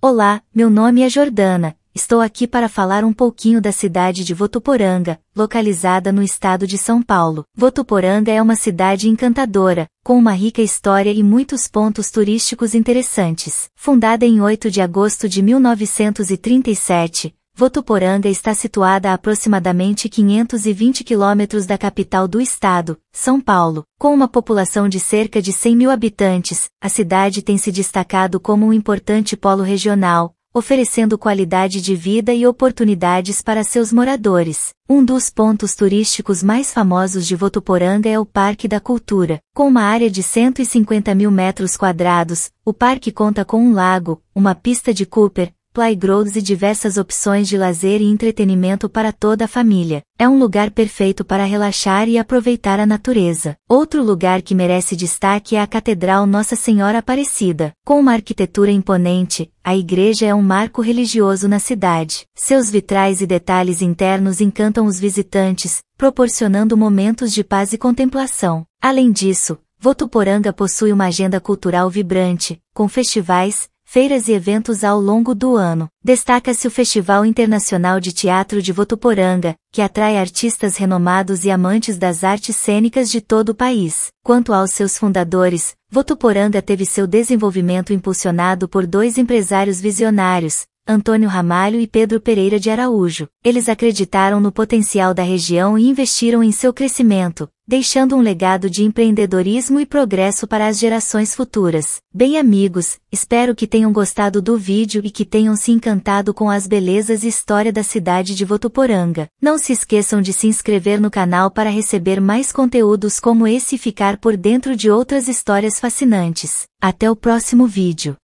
Olá, meu nome é Jordana, estou aqui para falar um pouquinho da cidade de Votuporanga, localizada no estado de São Paulo. Votuporanga é uma cidade encantadora, com uma rica história e muitos pontos turísticos interessantes. Fundada em 8 de agosto de 1937, Votuporanga está situada a aproximadamente 520 quilômetros da capital do estado, São Paulo. Com uma população de cerca de 100 mil habitantes, a cidade tem se destacado como um importante polo regional, oferecendo qualidade de vida e oportunidades para seus moradores. Um dos pontos turísticos mais famosos de Votuporanga é o Parque da Cultura. Com uma área de 150 mil metros quadrados, o parque conta com um lago, uma pista de Cooper, playgrounds e diversas opções de lazer e entretenimento para toda a família. É um lugar perfeito para relaxar e aproveitar a natureza. Outro lugar que merece destaque é a Catedral Nossa Senhora Aparecida. Com uma arquitetura imponente, a igreja é um marco religioso na cidade. Seus vitrais e detalhes internos encantam os visitantes, proporcionando momentos de paz e contemplação. Além disso, Votuporanga possui uma agenda cultural vibrante, com festivais, feiras e eventos ao longo do ano. Destaca-se o Festival Internacional de Teatro de Votuporanga, que atrai artistas renomados e amantes das artes cênicas de todo o país. Quanto aos seus fundadores, Votuporanga teve seu desenvolvimento impulsionado por dois empresários visionários, Antônio Ramalho e Pedro Pereira de Araújo. Eles acreditaram no potencial da região e investiram em seu crescimento, deixando um legado de empreendedorismo e progresso para as gerações futuras. Bem amigos, espero que tenham gostado do vídeo e que tenham se encantado com as belezas e história da cidade de Votuporanga. Não se esqueçam de se inscrever no canal para receber mais conteúdos como esse e ficar por dentro de outras histórias fascinantes. Até o próximo vídeo.